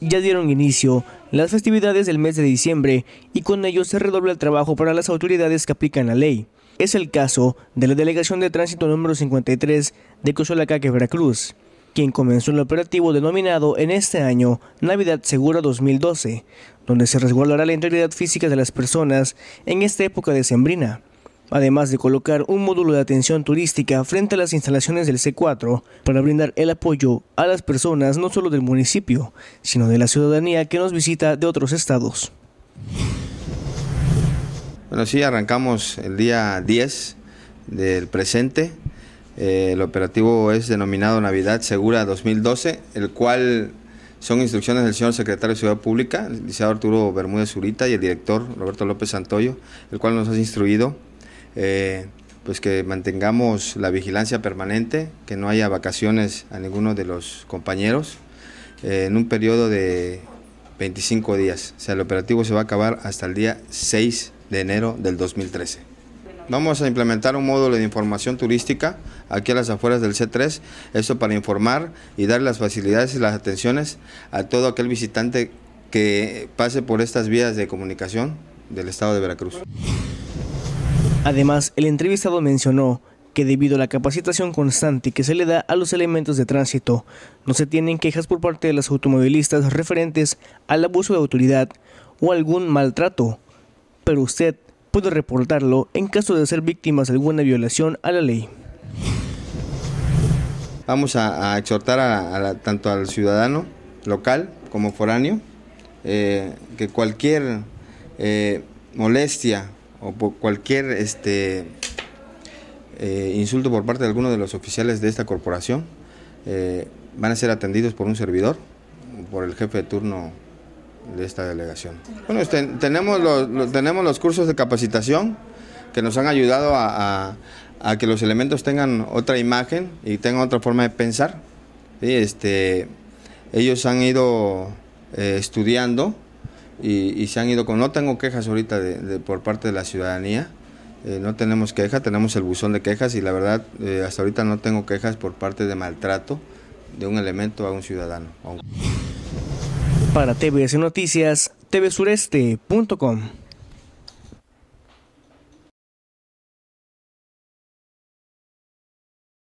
ya dieron inicio las festividades del mes de diciembre y con ello se redobla el trabajo para las autoridades que aplican la ley. Es el caso de la Delegación de Tránsito número 53 de que Veracruz, quien comenzó el operativo denominado en este año Navidad Segura 2012, donde se resguardará la integridad física de las personas en esta época decembrina además de colocar un módulo de atención turística frente a las instalaciones del C4 para brindar el apoyo a las personas no solo del municipio, sino de la ciudadanía que nos visita de otros estados. Bueno, sí, arrancamos el día 10 del presente. Eh, el operativo es denominado Navidad Segura 2012, el cual son instrucciones del señor secretario de Ciudad Pública, el licenciado Arturo Bermúdez Zurita, y el director Roberto López Santoyo, el cual nos ha instruido eh, pues que mantengamos la vigilancia permanente, que no haya vacaciones a ninguno de los compañeros eh, en un periodo de 25 días. O sea, el operativo se va a acabar hasta el día 6 de enero del 2013. Vamos a implementar un módulo de información turística aquí a las afueras del C3, esto para informar y dar las facilidades y las atenciones a todo aquel visitante que pase por estas vías de comunicación del estado de Veracruz. Además, el entrevistado mencionó que debido a la capacitación constante que se le da a los elementos de tránsito, no se tienen quejas por parte de los automovilistas referentes al abuso de autoridad o algún maltrato, pero usted puede reportarlo en caso de ser víctimas de alguna violación a la ley. Vamos a, exhortar tanto al ciudadano local como foráneo eh, que cualquier eh, molestia o cualquier este, eh, insulto por parte de alguno de los oficiales de esta corporación, eh, van a ser atendidos por un servidor, por el jefe de turno de esta delegación. Bueno, este, tenemos, los, tenemos los cursos de capacitación que nos han ayudado a, que los elementos tengan otra imagen y tengan otra forma de pensar. Este, ellos han ido eh, estudiando y, se han ido con... No tengo quejas ahorita por parte de la ciudadanía, eh, no tenemos quejas, tenemos el buzón de quejas y la verdad eh, hasta ahorita no tengo quejas por parte de maltrato de un elemento a un ciudadano. Para TVS Noticias, tvsureste.com.